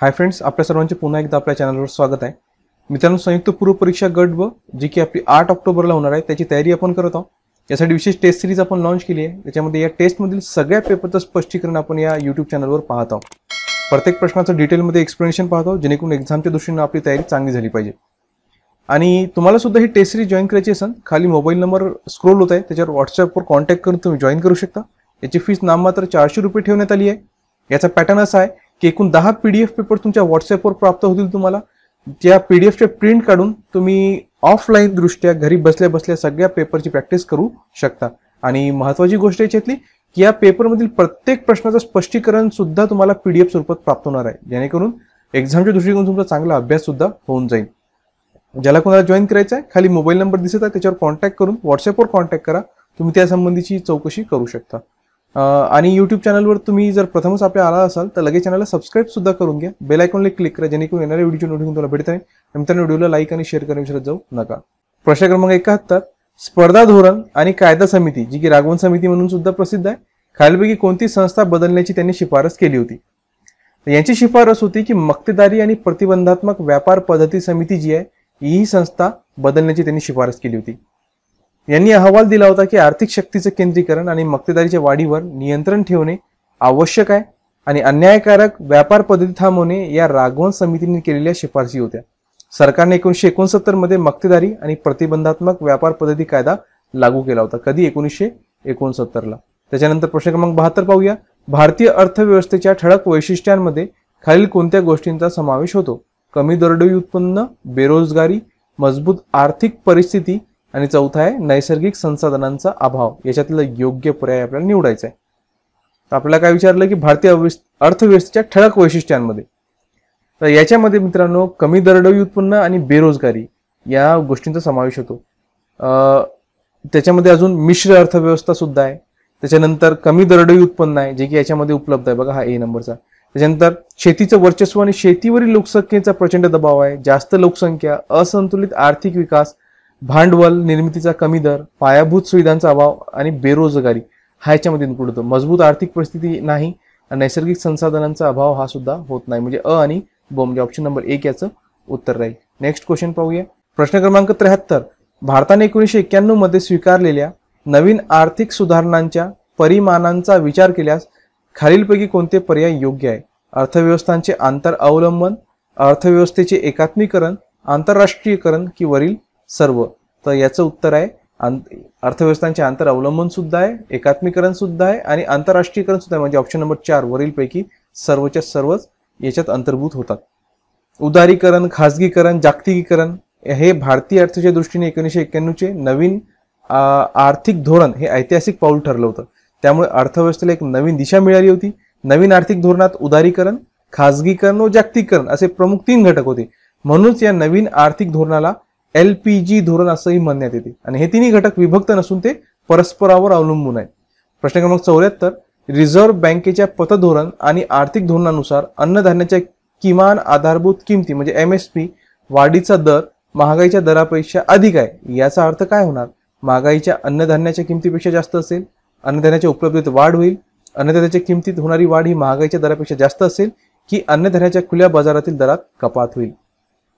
hi friends आपल्या सर्वांचे पुन्हा एकदा आपल्या चॅनलवर स्वागत आहे मित्रांनो संयुक्त पूर्व परीक्षा गट ब जी की आपली आठ ऑक्टोबरला होणार आहे त्याची तयारी आपण करत आहोत यासाठी विशेष टेस्ट सिरीज आपण लॉन्च केली आहे त्याच्यामध्ये या टेस्टमधील सगळ्या पेपरचं स्पष्टीकरण आपण या यूट्यूब चॅनलवर पाहत आहोत प्रत्येक प्रश्नाचं डिटेलमध्ये एक्सप्लेनेशन पाहतो जेणेकरून एक्झामच्या दृष्टीनं आपली तयारी चांगली झाली पाहिजे आणि तुम्हाला सुद्धा ही टेस्ट सिरीज जॉईन करायची असेल खाली मोबाईल नंबर स्क्रोल होत आहे त्याच्यावर व्हॉट्सअपवर कॉन्टॅक्ट करून तुम्ही जॉईन करू शकता याची फीस नाममात्र चारशे रुपये ठेवण्यात आली आहे याचा पॅटर्न असा आहे की एकूण दहा पी डी एफ पेपर तुमच्या व्हॉट्सअपवर प्राप्त होतील तुम्हाला त्या पी डी एफचे प्रिंट काढून तुम्ही ऑफलाईन दृष्ट्या घरी बसल्या बसल्या सगळ्या पेपरची प्रॅक्टिस करू शकता आणि महत्त्वाची गोष्ट याच्यातली की या पेपरमधील प्रत्येक प्रश्नाचं स्पष्टीकरण सुद्धा तुम्हाला पी डी एफ स्वरूपात प्राप्त होणार आहे जेणेकरून एक्झामच्या दृष्टीकोन तुमचा चांगला अभ्यास सुद्धा होऊन जाईल ज्याला कोणाला जॉईन करायचं आहे खाली मोबाईल नंबर दिसत आहे त्याच्यावर कॉन्टॅक्ट करून व्हॉट्सअपवर कॉन्टॅक्ट करा तुम्ही त्यासंबंधीची चौकशी करू शकता आणि यूट्यूब चॅनलवर तुम्ही जर प्रथमच आपल्या आला असाल तर लगेच चॅनलला सबस्क्राईब सुद्धा करून घ्या बेल आयकॉनला क्लिक करा जेणेकरून येणाऱ्या व्हिडिओची नोटिफिकेशन तुम्हाला भेटत आहे नंतर व्हिडिओला लाईक आणि शेअर करून विसरत जाऊ नका प्रश्न क्रमांक एकाहत्तर स्पर्धा धोरण आणि कायदा समिती जी की राघवन समिती म्हणून सुद्धा प्रसिद्ध आहे खालीलपैकी कोणती संस्था बदलण्याची त्यांनी शिफारस केली होती यांची शिफारस होती की मक्तेदारी आणि प्रतिबंधात्मक व्यापार पद्धती समिती जी आहे ही संस्था बदलण्याची त्यांनी शिफारस केली होती यांनी अहवाल दिला होता की आर्थिक शक्तीचं केंद्रीकरण आणि मक्तेदारीच्या वाढीवर नियंत्रण ठेवणे आवश्यक आहे आणि अन्यायकारक व्यापार पद्धती थांबवणे या राघवन समितीने केलेल्या शिफारशी होत्या सरकारने एकोणीसशे एकोणसत्तर मध्ये मक्तेदारी आणि प्रतिबंधात्मक व्यापार पद्धती कायदा लागू केला होता कधी एकोणीसशे ला त्याच्यानंतर प्रश्न क्रमांक बहात्तर पाहूया भारतीय अर्थव्यवस्थेच्या ठळक वैशिष्ट्यांमध्ये खालील कोणत्या गोष्टींचा समावेश होतो कमी दरडोई उत्पन्न बेरोजगारी मजबूत आर्थिक परिस्थिती आणि चौथा आहे नैसर्गिक संसाधनांचा अभाव याच्यातला योग्य पर्याय आपल्याला निवडायचा आहे तर आपल्याला काय विचारलं की भारतीय अर्थव्यवस्थेच्या ठळक वैशिष्ट्यांमध्ये तर याच्यामध्ये मित्रांनो कमी दरडोई उत्पन्न आणि बेरोजगारी या गोष्टींचा समावेश होतो त्याच्यामध्ये अजून मिश्र अर्थव्यवस्था सुद्धा आहे त्याच्यानंतर कमी दरडोई उत्पन्न आहे जे की याच्यामध्ये उपलब्ध आहे बघा हा ए नंबरचा त्याच्यानंतर शेतीचं वर्चस्व आणि शेतीवरील लोकसंख्येचा प्रचंड दबाव आहे जास्त लोकसंख्या असंतुलित आर्थिक विकास भांडवल निर्मितीचा कमी दर पायाभूत सुविधांचा अभाव आणि बेरोजगारी हा याच्यामध्ये इन्क्लूड होतो मजबूत आर्थिक परिस्थिती नाही आणि नैसर्गिक संसाधनांचा अभाव हा सुद्धा होत नाही म्हणजे अ आणि ब म्हणजे ऑप्शन नंबर एक याचं उत्तर राहील नेक्स्ट क्वेश्चन पाहूया प्रश्न क्रमांक त्र्याहत्तर भारताने एकोणीसशे एक्क्याण्णव मध्ये स्वीकारलेल्या नवीन आर्थिक सुधारणांच्या परिमाणांचा विचार केल्यास खालीलपैकी कोणते पर्याय योग्य आहे अर्थव्यवस्थांचे आंतर अवलंबन अर्थव्यवस्थेचे एकात्मीकरण आंतरराष्ट्रीयकरण की वरील सर्व तर याचं उत्तर आहे अर्थव्यवस्थांचे आंतर अवलंबन सुद्धा आहे एकात्मीकरण सुद्धा आहे आणि आंतरराष्ट्रीयकरण सुद्धा आहे म्हणजे ऑप्शन नंबर चार वरीलपैकी सर्वच्या सर्वच याच्यात अंतर्भूत होतात उदारीकरण खाजगीकरण जागतिकीकरण हे भारतीय अर्थच्या दृष्टीने एकोणीसशे एक्क्याण्णवचे नवीन आर्थिक धोरण हे ऐतिहासिक पाऊल ठरलं होतं त्यामुळे अर्थव्यवस्थेला एक नवीन दिशा मिळाली होती नवीन आर्थिक धोरणात उदारीकरण खाजगीकरण व जागतिकीकरण असे प्रमुख तीन घटक होते म्हणूनच या नवीन आर्थिक धोरणाला एल पी जी धोरण असंही म्हणण्यात येते आणि हे तिन्ही घटक विभक्त नसून ते परस्परावर अवलंबून आहेत प्रश्न क्रमांक चौऱ्याहत्तर रिझर्व्ह बँकेच्या पतधोरण आणि आर्थिक धोरणानुसार अन्नधान्याच्या किमान आधारभूत किमती म्हणजे एम एस पी वाढीचा दर महागाईच्या दरापेक्षा अधिक आहे याचा अर्थ काय होणार महागाईच्या अन्नधान्याच्या किमतीपेक्षा जास्त असेल अन्नधान्याच्या उपलब्धतेत वाढ होईल अन्नधान्याच्या किमतीत होणारी वाढ ही महागाईच्या दरापेक्षा जास्त असेल की अन्नधान्याच्या खुल्या बाजारातील दरात कपात होईल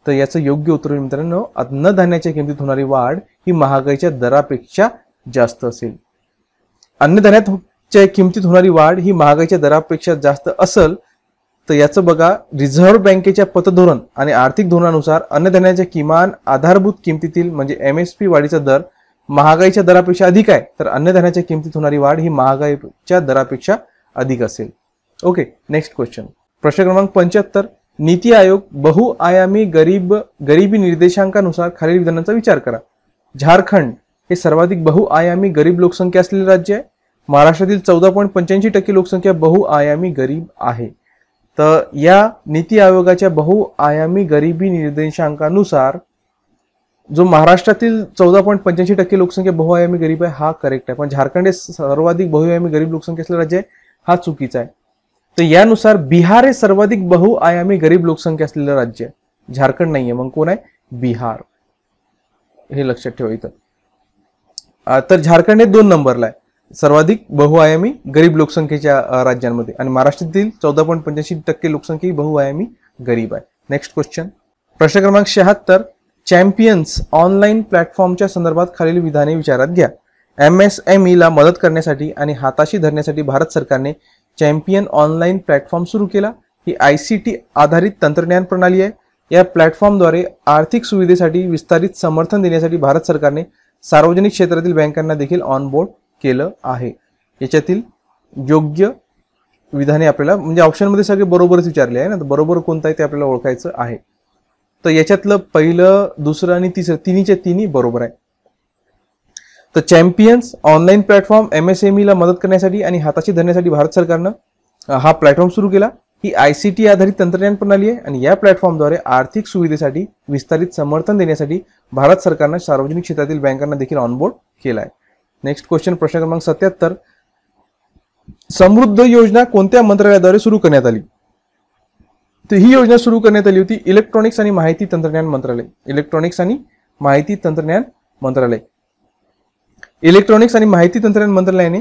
तर याचं योग्य उत्तर मित्रांनो अन्नधान्याच्या किमतीत होणारी वाढ ही महागाईच्या दरापेक्षा जास्त असेल अन्नधान्याच्या किमतीत होणारी वाढ ही महागाईच्या दरापेक्षा जास्त असेल तर याचं बघा रिझर्व्ह बँकेच्या पतधोरण आणि आर्थिक धोरणानुसार अन्नधान्याच्या किमान आधारभूत किमतीतील म्हणजे एम एस पी वाढीचा दर महागाईच्या दरापेक्षा अधिक आहे तर अन्नधान्याच्या किमतीत होणारी वाढ ही महागाईच्या दरापेक्षा अधिक असेल ओके नेक्स्ट क्वेश्चन प्रश्न क्रमांक पंच्याहत्तर नीती आयोग बहुआयामी गरीब गरीबी निर्देशांकानुसार खालील विधानांचा विचार करा झारखंड हे सर्वाधिक बहुआयामी गरीब लोकसंख्या असलेले राज्य आहे महाराष्ट्रातील चौदा पॉईंट पंच्याऐंशी टक्के लोकसंख्या बहुआयामी गरीब आहे तर या नीती आयोगाच्या बहुआयामी गरिबी निर्देशांकानुसार जो महाराष्ट्रातील चौदा पॉईंट पंच्याऐंशी टक्के लोकसंख्या बहुआयामी गरीब आहे हा करेक्ट आहे पण झारखंड हे सर्वाधिक बहुआयामी गरीब लोकसंख्या असलेलं राज्य आहे हा चुकीचा आहे तर यानुसार बिहार हे सर्वाधिक बहुआयामी गरीब लोकसंख्या असलेलं राज्य आहे झारखंड नाहीये मग कोण आहे बिहार हे लक्षात ठेवा इथं तर झारखंड हे दोन नंबरला आहे सर्वाधिक बहुआयामी गरीब लोकसंख्येच्या राज्यांमध्ये आणि महाराष्ट्रातील चौदा पॉईंट पंच्याऐंशी टक्के लोकसंख्या बहुआयामी गरीब आहे नेक्स्ट क्वेश्चन प्रश्न क्रमांक शहात्तर चॅम्पियन्स ऑनलाईन प्लॅटफॉर्मच्या संदर्भात खालील विधाने विचारात घ्या एम एस एम ईला मदत करण्यासाठी आणि हाताशी धरण्यासाठी भारत सरकारने चॅम्पियन ऑनलाईन प्लॅटफॉर्म सुरू केला ही आय सी टी आधारित तंत्रज्ञान प्रणाली आहे या प्लॅटफॉर्मद्वारे आर्थिक सुविधेसाठी विस्तारित समर्थन देण्यासाठी भारत सरकारने सार्वजनिक क्षेत्रातील बँकांना देखील ऑनबोर्ड केलं आहे याच्यातील योग्य विधाने आपल्याला म्हणजे ऑप्शनमध्ये सगळे बरोबरच विचारले आहे ना तर बरोबर कोणतं आहे ते आपल्याला ओळखायचं आहे तर याच्यातलं पहिलं दुसरं आणि तिसरं तिन्हीच्या तिन्ही बरोबर आहे तर champions online platform M S M ईला मदत करण्यासाठी आणि हाताशी धरण्यासाठी भारत सरकारनं हा प्लॅटफॉर्म सुरू केला ही आय सी टी आधारित तंत्रज्ञान प्रणाली आहे आणि या प्लॅटफॉर्मद्वारे आर्थिक सुविधेसाठी विस्तारित समर्थन देण्यासाठी भारत सरकारनं सार्वजनिक क्षेत्रातील बँकांना देखील ऑनबोर्ड केला आहे नेक्स्ट क्वेश्चन प्रश्न क्रमांक सत्याहत्तर समृद्ध योजना कोणत्या मंत्रालयाद्वारे सुरू करण्यात आली तर ही योजना सुरू करण्यात आली होती इलेक्ट्रॉनिक्स आणि माहिती तंत्रज्ञान मंत्रालय इलेक्ट्रॉनिक्स आणि माहिती तंत्रज्ञान मंत्रालय इलेक्ट्रॉनिक्स आणि माहिती तंत्रज्ञान मंत्रालयाने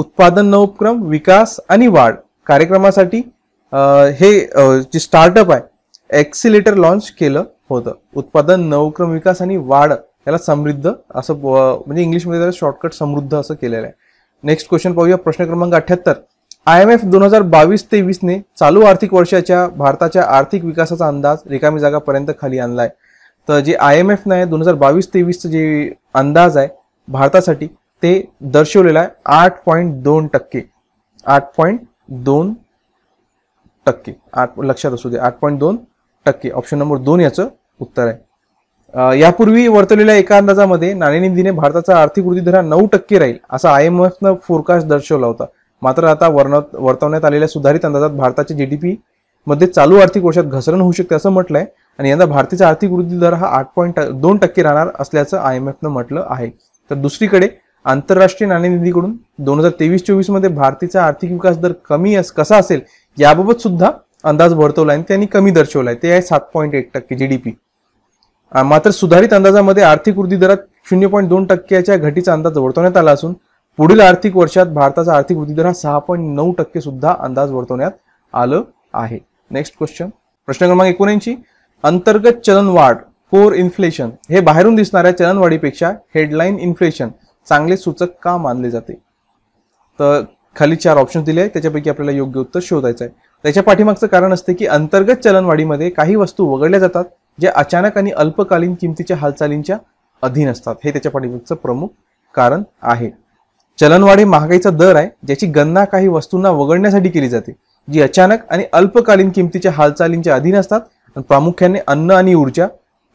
उत्पादन न विकास आणि वाढ कार्यक्रमासाठी हे जे स्टार्टअप आहे एक्सिलेटर लॉन्च केलं होतं उत्पादन नवक्रम विकास आणि वाढ याला समृद्ध असं म्हणजे इंग्लिशमध्ये त्याला शॉर्टकट समृद्ध असं केलेलं आहे नेक्स्ट क्वेश्चन पाहूया प्रश्न क्रमांक अठ्याहत्तर आय एम एफ दोन हजार बावीस ते वीसने चालू आर्थिक वर्षाच्या भारताच्या आर्थिक विकासाचा अंदाज रिकामी जागापर्यंत खाली आणला आहे तर जे आय एम एफ आहे दोन हजार बावीस ते जे अंदाज आहे भारतासाठी ते दर्शवलेलं आहे आठ पॉईंट दोन टक्के आठ पॉईंट दोन टक्के आठ लक्षात असू दे आठ पॉईंट दोन टक्के ऑप्शन नंबर दोन याचं उत्तर आहे यापूर्वी वर्तवलेल्या एका अंदाजामध्ये नाणेनिधीने भारताचा आर्थिक वृद्धी दर हा नऊ टक्के राहील असा आय एम एफनं फोरकास्ट दर्शवला होता मात्र आता वर्ण वर्तवण्यात आलेल्या सुधारित अंदाजात भारताच्या जी डी पी मध्ये चालू आर्थिक वर्षात घसरण होऊ शकते असं म्हटलंय आणि यंदा भारताचा आर्थिक वृद्धी दर हा आठ पॉईंट दोन टक्के राहणार असल्याचं आय एम एफनं म्हटलं आहे तर दुसरीकडे आंतरराष्ट्रीय नाणेनिधीकडून दोन हजार तेवीस चोवीस मध्ये भारतीचा आर्थिक विकास दर कमी अस कसा असेल याबाबत सुद्धा अंदाज वर्तवला आणि त्यांनी कमी दर्शवलाय आहे ते आहे सात पॉईंट एक टक्के जी डी पी मात्र सुधारित अंदाजामध्ये आर्थिक वृद्धी दरात शून्य पॉईंट दोन टक्क्याच्या घटीचा अंदाज वर्तवण्यात आला असून पुढील आर्थिक वर्षात भारताचा आर्थिक वृद्धी दर हा सहा पॉईंट नऊ टक्के सुद्धा अंदाज वर्तवण्यात आलं आहे नेक्स्ट क्वेश्चन प्रश्न क्रमांक एकोणऐंशी अंतर्गत चलन वाढ कोर इन्फ्लेशन हे बाहेरून दिसणाऱ्या चलनवाढीपेक्षा हेडलाईन इन्फ्लेशन चांगले सूचक का मानले जाते तर खाली चार ऑप्शन दिले आहेत त्याच्यापैकी आपल्याला योग्य उत्तर शोधायचं आहे त्याच्या पाठीमागचं कारण असते की अंतर्गत चलनवाढीमध्ये काही वस्तू वगळल्या जातात ज्या अचानक आणि अल्पकालीन किमतीच्या हालचालींच्या अधीन असतात हे त्याच्या पाठीमागचं प्रमुख कारण आहे चलनवाढी महागाईचा दर आहे ज्याची गणना काही वस्तूंना वगळण्यासाठी केली जाते जी अचानक आणि अल्पकालीन किमतीच्या हालचालींच्या अधीन असतात प्रामुख्याने अन्न आणि ऊर्जा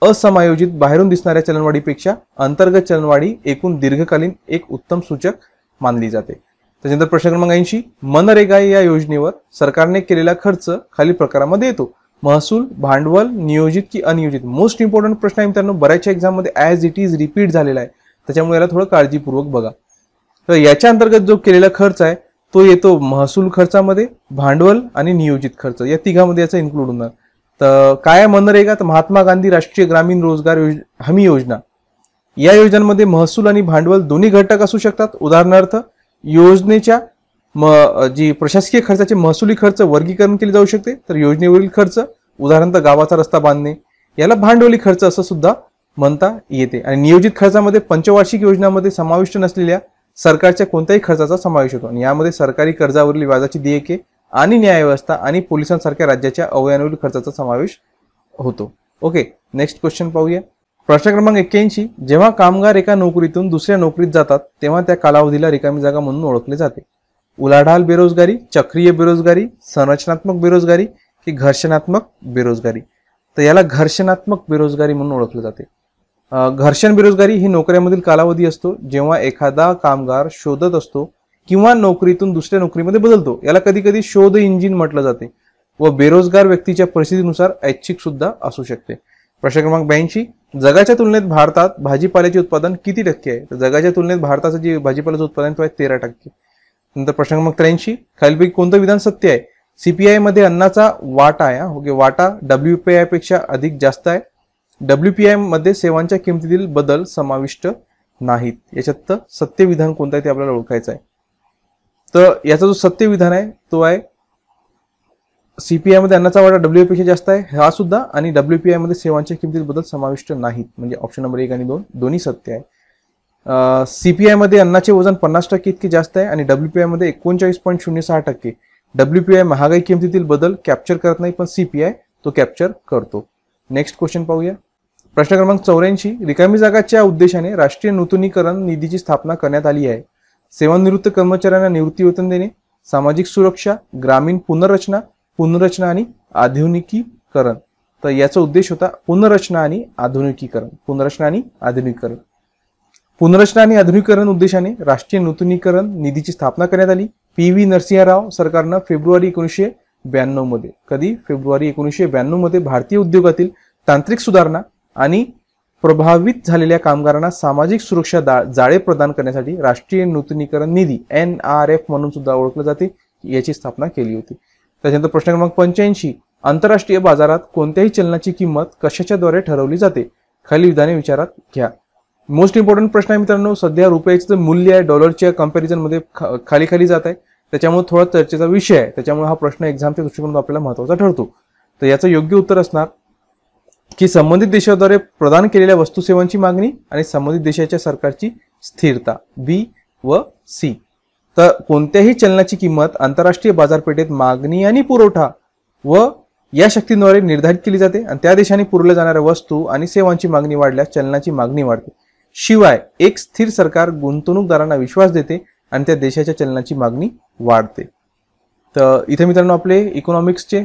असमायोजित बाहेरून दिसणाऱ्या चलनवाढीपेक्षा अंतर्गत चलनवाढी एकूण दीर्घकालीन एक उत्तम सूचक मानली जाते त्याच्यानंतर प्रश्न क्रमांक ऐंशी मनरेगा या योजनेवर सरकारने केलेला खर्च खालील प्रकारामध्ये येतो महसूल भांडवल नियोजित की अनियोजित मोस्ट इम्पॉर्टंट प्रश्न आहे मित्रांनो बऱ्याचशा एक्झाममध्ये ॲज इट इज रिपीट झालेला आहे त्याच्यामुळे याला थोडं काळजीपूर्वक बघा तर याच्या अंतर्गत जो केलेला खर्च आहे तो येतो महसूल खर्चामध्ये भांडवल आणि नियोजित खर्च या तिघामध्ये याचा इन्क्लूड होणार तर काय मनरेगा तर महात्मा गांधी राष्ट्रीय ग्रामीण रोजगार योज हमी योजना या योजनांमध्ये महसूल आणि भांडवल दोन्ही घटक असू शकतात उदाहरणार्थ योजनेच्या म जी प्रशासकीय खर्चाचे महसुली खर्च वर्गीकरण केले जाऊ शकते तर योजनेवरील खर्च उदाहरणार्थ गावाचा रस्ता बांधणे याला भांडवली खर्च असं सुद्धा म्हणता येते आणि नियोजित खर्चामध्ये पंचवार्षिक योजनामध्ये समाविष्ट नसलेल्या सरकारच्या कोणत्याही खर्चाचा समावेश होतो आणि यामध्ये सरकारी कर्जावरील व्याजाची देयके आणि न्यायव्यवस्था आणि पोलिसांसारख्या राज्याच्या अवयवांवरील खर्चाचा समावेश होतो ओके नेक्स्ट क्वेश्चन पाहूया प्रश्न क्रमांक एक्क्याऐंशी जेव्हा कामगार एका नोकरीतून दुसऱ्या नोकरीत जातात तेव्हा त्या कालावधीला रिकामी जागा म्हणून ओळखले जाते उलाढाल बेरोजगारी चक्रीय बेरोजगारी संरचनात्मक बेरोजगारी की घर्षणात्मक बेरोजगारी तर याला घर्षणात्मक बेरोजगारी म्हणून ओळखले जाते घर्षण बेरोजगारी ही नोकऱ्यामधील कालावधी असतो जेव्हा एखादा कामगार शोधत असतो किंवा नोकरीतून दुसऱ्या नोकरीमध्ये बदलतो याला कधी कधी शोध इंजिन म्हटलं जाते व बेरोजगार व्यक्तीच्या परिस्थितीनुसार ऐच्छिक सुद्धा असू शकते प्रश्न क्रमांक ब्याऐंशी जगाच्या तुलनेत भारतात भाजीपाल्याचे उत्पादन किती टक्के आहे तर जगाच्या तुलनेत भारताचं जे भाजीपाल्याचं उत्पादन तो आहे तेरा टक्के नंतर प्रश्न क्रमांक त्र्याऐंशी खालीलपैकी कोणतं विधान सत्य आहे सीपीआय मध्ये अन्नाचा वाटा आहे ओके वाटा डब्ल्यू पी आयपेक्षा पेक्षा अधिक जास्त आहे डब्ल्यू पी आय मध्ये सेवांच्या किमतीतील बदल समाविष्ट नाहीत याच्यात सत्य विधान कोणतं आहे ते आपल्याला ओळखायचं आहे तर याचा जो सत्य विधान आहे तो आहे सी पी अन्नाचा वाटा डब्ल्यू पेक्षा जास्त आहे हा सुद्धा आणि डब्ल्यू पी आयमध्ये सेवांच्या किमतीत बदल समाविष्ट नाहीत म्हणजे ऑप्शन नंबर एक आणि दोन दोन्ही सत्य आहे सी पी अन्नाचे वजन पन्नास टक्के इतके जास्त आहे आणि डब्ल्यू पी आयमध्ये एकोणचाळीस पॉईंट शून्य सहा टक्के डब्ल्यू पी आय महागाई किमतीतील बदल कॅप्चर करत नाही पण सीपीआय तो कॅप्चर करतो नेक्स्ट क्वेश्चन पाहूया प्रश्न क्रमांक चौऱ्याऐंशी रिकामी जागाच्या उद्देशाने राष्ट्रीय नूतनीकरण निधीची स्थापना करण्यात आली आहे सेवानिवृत्त कर्मचाऱ्यांना निवृत्ती वेतन देणे सामाजिक सुरक्षा ग्रामीण पुनर्रचना पुनर्रचना आणि आधुनिकीकरण तर याचा उद्देश होता पुनर्रचना आणि आधुनिकीकरण पुनर्रचना आणि आधुनिकीकरण पुनर्रचना आणि आधुनिकीकरण उद्देशाने राष्ट्रीय नूतनीकरण निधीची स्थापना करण्यात आली पी व्ही नरसिंहराव सरकारनं फेब्रुवारी एकोणीसशे ब्याण्णवमध्ये कधी फेब्रुवारी एकोणीसशे ब्याण्णवमध्ये भारतीय उद्योगातील तांत्रिक सुधारणा आणि प्रभावित झालेल्या कामगारांना सामाजिक सुरक्षा जाळे प्रदान करण्यासाठी राष्ट्रीय नूतनीकरण निधी एन आर एफ म्हणून सुद्धा ओळखलं जाते याची स्थापना केली होती त्याच्यानंतर प्रश्न क्रमांक पंच्याऐंशी आंतरराष्ट्रीय बाजारात कोणत्याही चलनाची किंमत कशाच्या द्वारे ठरवली जाते खाली विधाने विचारात घ्या मोस्ट इम्पॉर्टंट प्रश्न आहे मित्रांनो सध्या रुपयाचं मूल्य आहे डॉलरच्या मध्ये खाली खाली जात आहे त्याच्यामुळे थोडा चर्चेचा विषय आहे त्याच्यामुळे हा प्रश्न एक्झामच्या दृष्टिकोनातून आपल्याला महत्त्वाचा ठरतो तर याचं योग्य उत्तर असणार की संबंधित देशाद्वारे प्रदान केलेल्या वस्तूसेवांची मागणी आणि संबंधित देशाच्या सरकारची स्थिरता बी व सी तर कोणत्याही चलनाची किंमत आंतरराष्ट्रीय बाजारपेठेत मागणी आणि पुरवठा व या शक्तींद्वारे निर्धारित केली जाते आणि त्या देशाने पुरवल्या जाणाऱ्या वस्तू आणि सेवांची मागणी वाढल्यास चलनाची मागणी वाढते शिवाय एक स्थिर सरकार गुंतवणूकदारांना विश्वास देते आणि त्या देशाच्या चलनाची मागणी वाढते तर इथे मित्रांनो आपले इकॉनॉमिक्सचे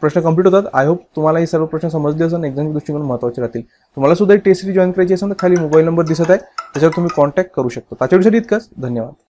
प्रश्न कंप्लीट होतात आय होप तुम्हाला हे सर्व प्रश्न समजले असून एक्झामच्या दृष्टीकोन महत्त्वाचे राहतील तुम्हाला सुद्धा टेस्ट जॉईन करायची असेल तर खाली मोबाईल नंबर दिसत आहे त्याच्यावर तुम्ही कॉन्टॅक्ट करू शकता त्याच्यासाठी इतकंच धन्यवाद